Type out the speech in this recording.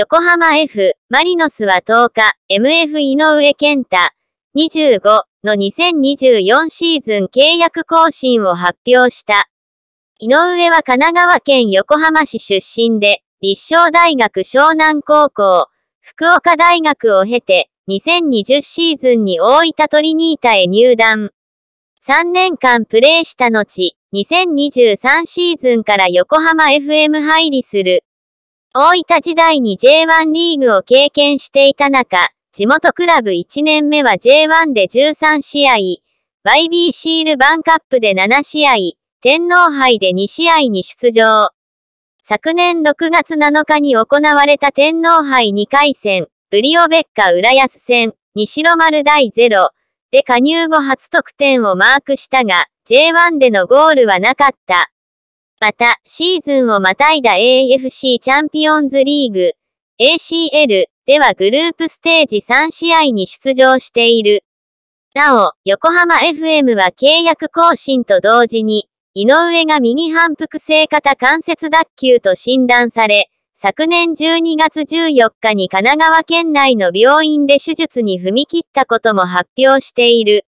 横浜 F、マリノスは10日、MF 井上健太、25の2024シーズン契約更新を発表した。井上は神奈川県横浜市出身で、立正大学湘南高校、福岡大学を経て、2020シーズンに大分トリニータへ入団。3年間プレーした後、2023シーズンから横浜 FM 入りする。大分時代に J1 リーグを経験していた中、地元クラブ1年目は J1 で13試合、YBC ルバンカップで7試合、天皇杯で2試合に出場。昨年6月7日に行われた天皇杯2回戦、ブリオベッカ浦安戦、西ロ丸第0で加入後初得点をマークしたが、J1 でのゴールはなかった。また、シーズンをまたいだ AFC チャンピオンズリーグ、ACL ではグループステージ3試合に出場している。なお、横浜 FM は契約更新と同時に、井上が右反復性肩関節脱臼と診断され、昨年12月14日に神奈川県内の病院で手術に踏み切ったことも発表している。